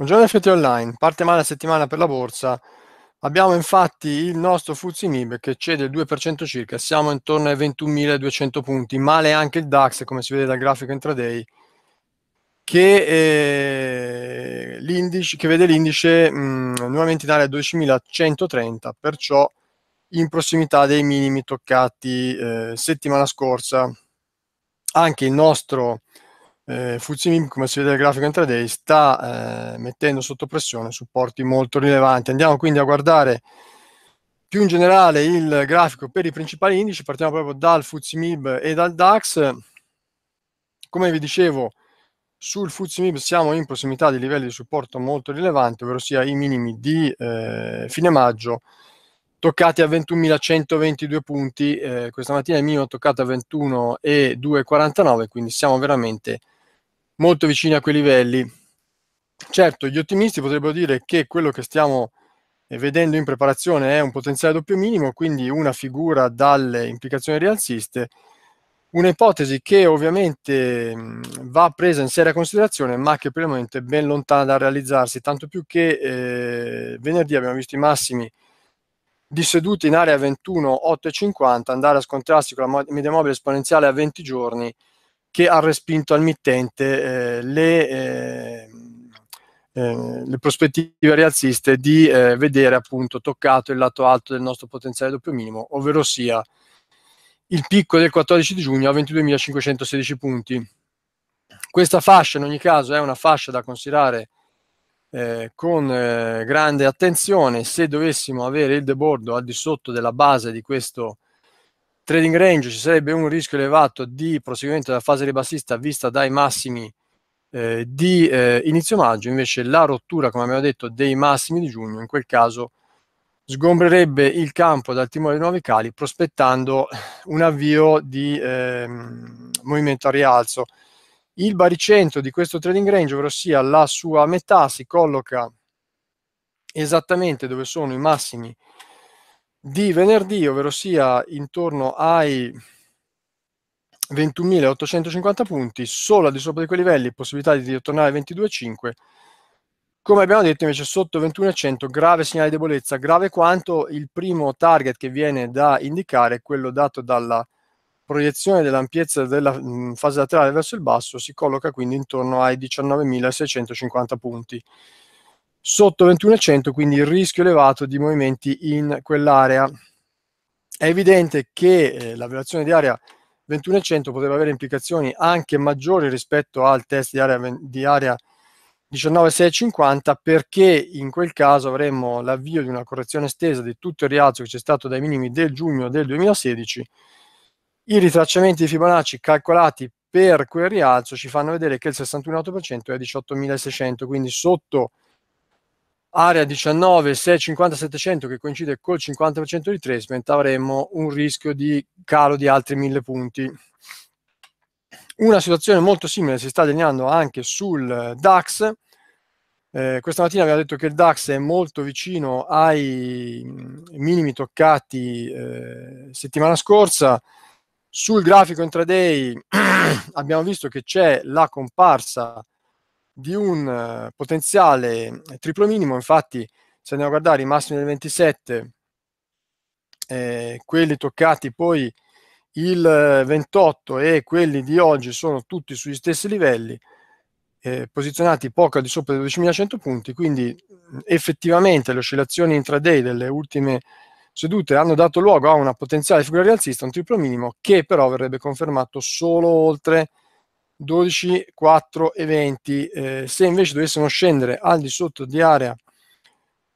Buongiorno effetti online, parte male la settimana per la borsa, abbiamo infatti il nostro Fuzzi MIB che cede il 2% circa, siamo intorno ai 21.200 punti, male anche il DAX come si vede dal grafico intraday, che, eh, che vede l'indice mh, mm, nuovamente in area 12.130, perciò in prossimità dei minimi toccati eh, settimana scorsa. Anche il nostro eh, Fuzimim, come si vede nel grafico in 3D, sta eh, mettendo sotto pressione supporti molto rilevanti. Andiamo quindi a guardare più in generale il grafico per i principali indici, partiamo proprio dal Fuzimib e dal DAX. Come vi dicevo, sul Fuzimib siamo in prossimità di livelli di supporto molto rilevanti, ovvero sia i minimi di eh, fine maggio toccati a 21.122 punti, eh, questa mattina il minimo toccato a 21.249, quindi siamo veramente molto vicini a quei livelli. Certo, gli ottimisti potrebbero dire che quello che stiamo eh, vedendo in preparazione è un potenziale doppio minimo, quindi una figura dalle implicazioni rialziste, un'ipotesi che ovviamente va presa in seria considerazione, ma che per il momento è ben lontana da realizzarsi, tanto più che eh, venerdì abbiamo visto i massimi di sedute in area 21, 8 e 50, andare a scontrarsi con la media mobile esponenziale a 20 giorni, che ha respinto al mittente eh, le, eh, eh, le, prospettive rialziste di eh, vedere appunto toccato il lato alto del nostro potenziale doppio minimo, ovvero sia il picco del 14 di giugno a 22.516 punti. Questa fascia in ogni caso è una fascia da considerare eh, con eh, grande attenzione se dovessimo avere il debordo al di sotto della base di questo trading range ci sarebbe un rischio elevato di proseguimento della fase ribassista vista dai massimi eh, di eh, inizio maggio, invece la rottura, come abbiamo detto, dei massimi di giugno, in quel caso sgombrerebbe il campo dal timore dei nuovi cali, prospettando un avvio di eh, movimento a rialzo. Il baricentro di questo trading range, ovvero sia la sua metà, si colloca esattamente dove sono i massimi di venerdì, ovvero sia intorno ai 21.850 punti, solo al di sopra di quei livelli, possibilità di ritornare ai 22.5. Come abbiamo detto invece sotto 21.100, grave segnale di debolezza, grave quanto il primo target che viene da indicare è quello dato dalla proiezione dell'ampiezza della mh, fase laterale verso il basso, si colloca quindi intorno ai 19.650 punti sotto 21,100, quindi il rischio elevato di movimenti in quell'area. È evidente che eh, la violazione di area 21,100 poteva avere implicazioni anche maggiori rispetto al test di area, di area 19,650 perché in quel caso avremmo l'avvio di una correzione estesa di tutto il rialzo che c'è stato dai minimi del giugno del 2016. I ritracciamenti di Fibonacci calcolati per quel rialzo ci fanno vedere che il 61,8% è 18.600, quindi sotto area 19, 650 700 che coincide col 50% di traceback, avremo un rischio di calo di altri 1000 punti. Una situazione molto simile si sta delineando anche sul DAX. Eh, questa mattina abbiamo detto che il DAX è molto vicino ai mm, minimi toccati eh, settimana scorsa. Sul grafico intraday abbiamo visto che c'è la comparsa di un eh, potenziale eh, triplo minimo, infatti se andiamo a guardare i massimi del 27, eh, quelli toccati poi il 28 e quelli di oggi sono tutti sugli stessi livelli, eh, posizionati poco al di sopra dei 12.100 punti, quindi effettivamente le oscillazioni intraday delle ultime sedute hanno dato luogo a una potenziale figura rialzista, un triplo minimo, che però verrebbe confermato solo oltre 12, 4 e 20. Eh, se invece dovessimo scendere al di sotto di area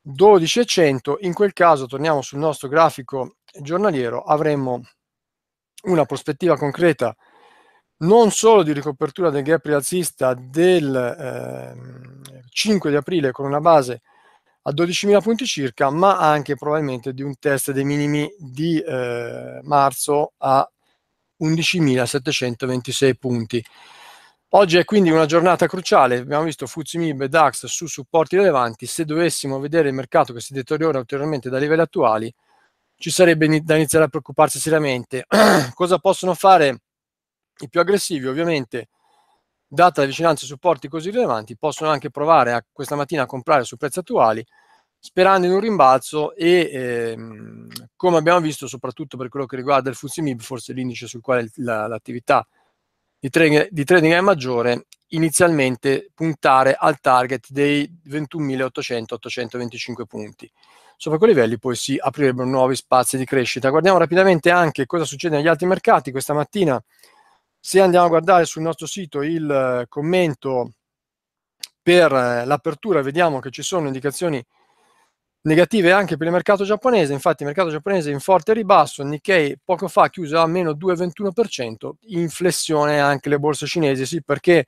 12 e 100, in quel caso torniamo sul nostro grafico giornaliero, avremmo una prospettiva concreta non solo di ricopertura del gap rialzista del eh, 5 di aprile con una base a 12.000 punti circa, ma anche probabilmente di un test dei minimi di eh, marzo a 11.726 punti. Oggi è quindi una giornata cruciale, abbiamo visto Fuzzi Mib e DAX su supporti rilevanti, se dovessimo vedere il mercato che si deteriora ulteriormente dai livelli attuali, ci sarebbe da iniziare a preoccuparsi seriamente. Cosa possono fare i più aggressivi? Ovviamente, data la vicinanza ai supporti così rilevanti, possono anche provare a, questa mattina a comprare su prezzi attuali, sperando in un rimbalzo e ehm, come abbiamo visto soprattutto per quello che riguarda il FTSE forse l'indice sul quale la, l'attività di trading, di trading è maggiore, inizialmente puntare al target dei 21.800-825 punti. Sopra quei livelli poi si aprirebbero nuovi spazi di crescita. Guardiamo rapidamente anche cosa succede negli altri mercati. Questa mattina, se andiamo a guardare sul nostro sito il eh, commento per eh, l'apertura, vediamo che ci sono indicazioni negative anche per il mercato giapponese, infatti il mercato giapponese in forte ribasso, Nikkei poco fa chiuso a meno 2,21%, in flessione anche le borse cinesi, sì perché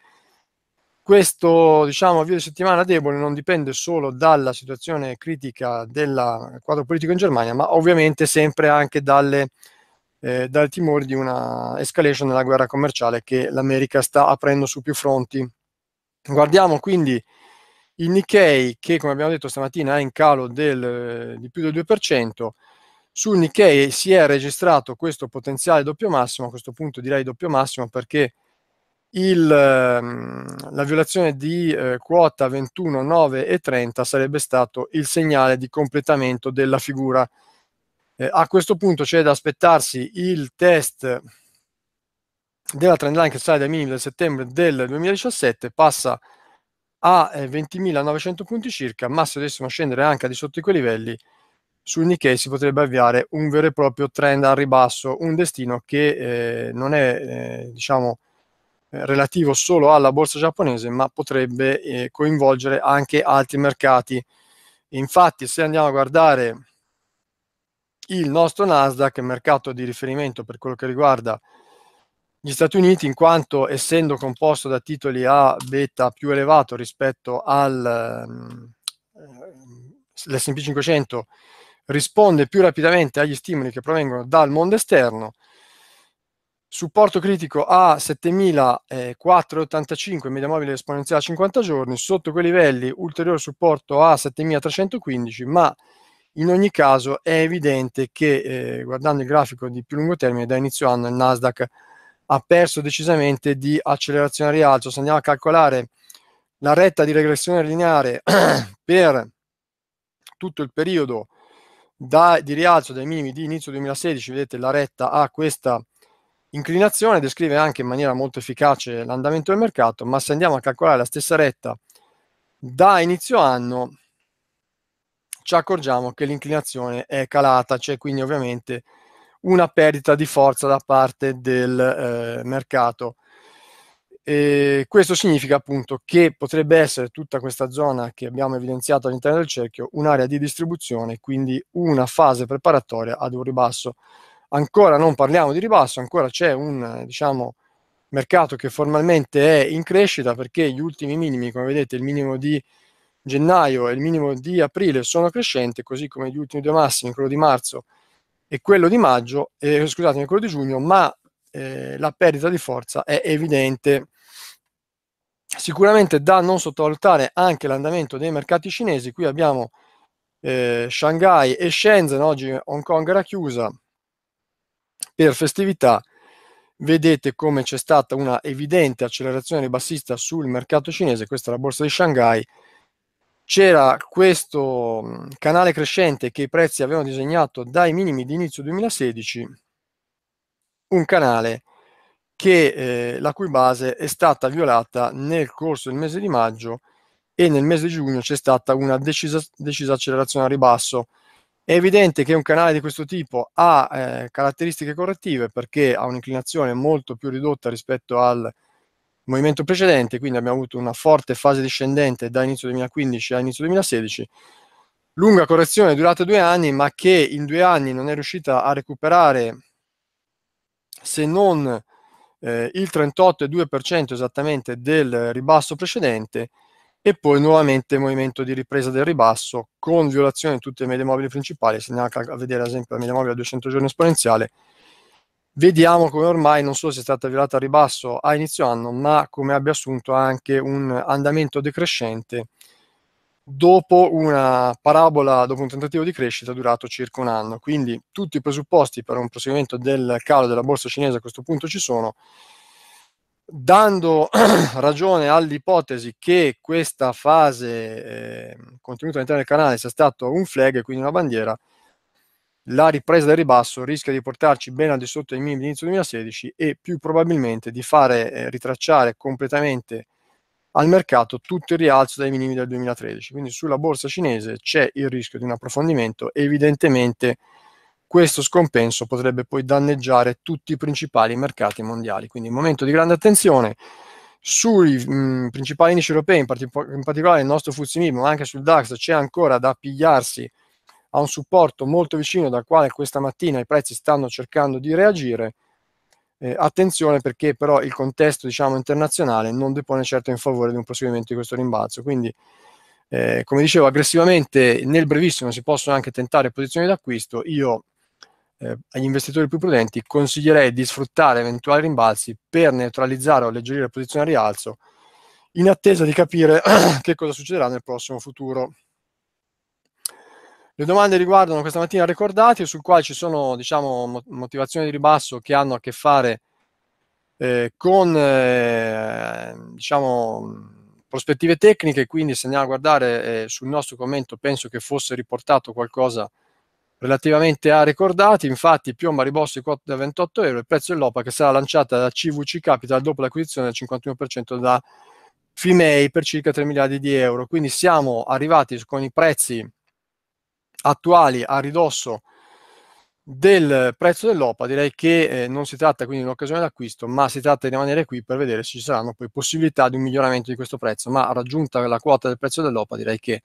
questo diciamo, avvio di settimana debole non dipende solo dalla situazione critica del quadro politico in Germania, ma ovviamente sempre anche dalle, eh, dal timore di una escalation della guerra commerciale che l'America sta aprendo su più fronti. Guardiamo quindi il Nikkei, che come abbiamo detto stamattina è in calo del, eh, di più del 2%, sul Nikkei si è registrato questo potenziale doppio massimo, a questo punto direi doppio massimo perché il, ehm, la violazione di eh, quota 21, 9 e 30 sarebbe stato il segnale di completamento della figura. Eh, a questo punto c'è da aspettarsi il test della trendline che sale dai minimi del settembre del 2017, passa a 20.900 eh, punti circa, ma se dovessimo scendere anche di sotto i quei livelli, sul Nikkei si potrebbe avviare un vero e proprio trend al ribasso, un destino che eh, non è eh, diciamo, eh, relativo solo alla borsa giapponese, ma potrebbe eh, coinvolgere anche altri mercati. Infatti, se andiamo a guardare il nostro Nasdaq, mercato di riferimento per quello che riguarda gli Stati Uniti in quanto essendo composto da titoli a beta più elevato rispetto al ehm, eh, l'S&P 500 risponde più rapidamente agli stimoli che provengono dal mondo esterno. Supporto critico a 7.485 eh, media mobile esponenziale a 50 giorni, sotto quei livelli ulteriore supporto a 7.315, ma in ogni caso è evidente che eh, guardando il grafico di più lungo termine da inizio anno il Nasdaq ha perso decisamente di accelerazione a rialzo. Se andiamo a calcolare la retta di regressione lineare per tutto il periodo da, di rialzo dai minimi di inizio 2016, vedete la retta ha questa inclinazione, descrive anche in maniera molto efficace l'andamento del mercato, ma se andiamo a calcolare la stessa retta da inizio anno, ci accorgiamo che l'inclinazione è calata, cioè quindi ovviamente una perdita di forza da parte del eh, mercato. E questo significa appunto che potrebbe essere tutta questa zona che abbiamo evidenziato all'interno del cerchio un'area di distribuzione, quindi una fase preparatoria ad un ribasso. Ancora non parliamo di ribasso, ancora c'è un diciamo, mercato che formalmente è in crescita perché gli ultimi minimi, come vedete, il minimo di gennaio e il minimo di aprile sono crescenti, così come gli ultimi due massimi, quello di marzo e quello di maggio, eh, scusatemi, quello di giugno, ma eh, la perdita di forza è evidente. Sicuramente da non sottovalutare anche l'andamento dei mercati cinesi, qui abbiamo eh, Shanghai e Shenzhen, oggi Hong Kong era chiusa per festività, vedete come c'è stata una evidente accelerazione ribassista sul mercato cinese, questa è la borsa di Shanghai, c'era questo mm, canale crescente che i prezzi avevano disegnato dai minimi di inizio 2016, un canale che, eh, la cui base è stata violata nel corso del mese di maggio e nel mese di giugno c'è stata una decisa, decisa accelerazione a ribasso. È evidente che un canale di questo tipo ha eh, caratteristiche correttive perché ha un'inclinazione molto più ridotta rispetto al movimento precedente, quindi abbiamo avuto una forte fase discendente da inizio 2015 a inizio 2016, lunga correzione durata due anni, ma che in due anni non è riuscita a recuperare se non eh, il 38,2% esattamente del ribasso precedente e poi nuovamente movimento di ripresa del ribasso con violazione di tutte le medie mobili principali, se ne va a vedere ad esempio la media mobile a 200 giorni esponenziale, Vediamo come ormai non solo sia stata violata a ribasso a inizio anno, ma come abbia assunto anche un andamento decrescente dopo una parabola, dopo un tentativo di crescita durato circa un anno. Quindi tutti i presupposti per un proseguimento del calo della borsa cinese a questo punto ci sono, dando ragione all'ipotesi che questa fase eh, contenuta all'interno del canale sia stato un flag, quindi una bandiera, la ripresa del ribasso rischia di portarci ben al di sotto dei minimi di inizio 2016 e più probabilmente di fare eh, ritracciare completamente al mercato tutto il rialzo dai minimi del 2013. Quindi sulla borsa cinese c'è il rischio di un approfondimento e evidentemente questo scompenso potrebbe poi danneggiare tutti i principali mercati mondiali. Quindi momento di grande attenzione sui mh, principali indici europei, in, partic- in, particolare il nostro Fuzimib, ma anche sul DAX, c'è ancora da pigliarsi ha un supporto molto vicino dal quale questa mattina i prezzi stanno cercando di reagire. Eh, attenzione perché però il contesto diciamo, internazionale non depone certo in favore di un proseguimento di questo rimbalzo, quindi eh, come dicevo aggressivamente nel brevissimo si possono anche tentare posizioni d'acquisto, io eh, agli investitori più prudenti consiglierei di sfruttare eventuali rimbalzi per neutralizzare o alleggerire posizioni a rialzo in attesa di capire che cosa succederà nel prossimo futuro. Le domande riguardano questa mattina ricordati, sul quale ci sono diciamo, motivazioni di ribasso che hanno a che fare eh, con eh, diciamo, prospettive tecniche, quindi se andiamo a guardare eh, sul nostro commento penso che fosse riportato qualcosa relativamente a ricordati, infatti piomba ribosso di quota da 28 euro, il prezzo dell'OPA che sarà lanciata da CVC Capital dopo l'acquisizione del 51% da FIMEI per circa 3 miliardi di euro, quindi siamo arrivati con i prezzi attuali a ridosso del prezzo dell'OPA, direi che eh, non si tratta quindi di un'occasione d'acquisto, ma si tratta di rimanere qui per vedere se ci saranno poi possibilità di un miglioramento di questo prezzo, ma raggiunta la quota del prezzo dell'OPA direi che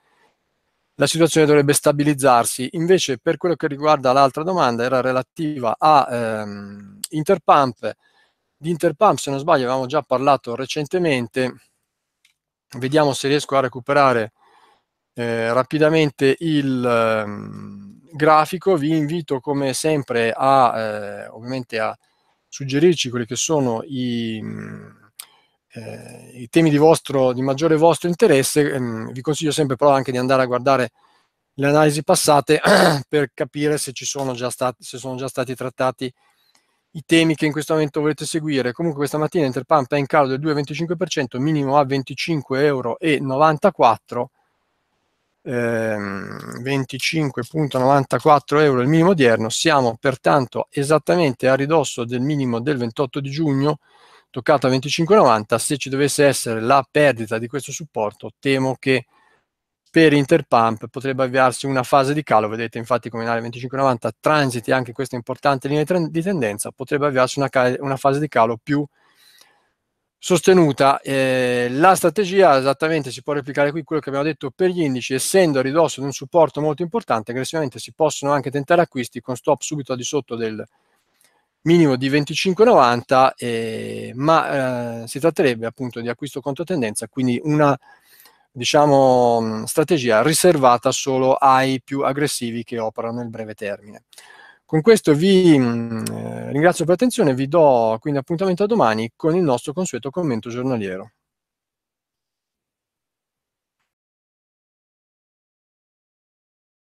la situazione dovrebbe stabilizzarsi. Invece per quello che riguarda l'altra domanda era relativa a ehm, Interpump, di Interpump se non sbaglio avevamo già parlato recentemente, vediamo se riesco a recuperare eh, rapidamente il um, grafico, vi invito come sempre a, eh, ovviamente a suggerirci quelli che sono i, mm, eh, i temi di, vostro, di, maggiore vostro interesse, ehm, vi consiglio sempre però anche di andare a guardare le analisi passate per capire se, ci sono già stati, se sono già stati trattati i temi che in questo momento volete seguire. Comunque questa mattina Interpump è in calo del 2,25%, minimo a 25,94 euro 25.94 ehm, euro il minimo odierno, siamo pertanto esattamente a ridosso del minimo del 28 di giugno, toccato a 25,90, se ci dovesse essere la perdita di questo supporto, temo che per Interpump potrebbe avviarsi una fase di calo, vedete infatti come in area 25,90 transiti anche questa importante linea di tendenza, potrebbe avviarsi una, una fase di calo più sostenuta. Eh, la strategia esattamente si può replicare qui quello che abbiamo detto per gli indici, essendo a ridosso di un supporto molto importante, aggressivamente si possono anche tentare acquisti con stop subito al di sotto del minimo di 25,90, eh, ma eh, si tratterebbe appunto di acquisto contro tendenza, quindi una diciamo, strategia riservata solo ai più aggressivi che operano nel breve termine. Con questo vi mm, eh, ringrazio per l'attenzione e vi do quindi appuntamento a domani con il nostro consueto commento giornaliero.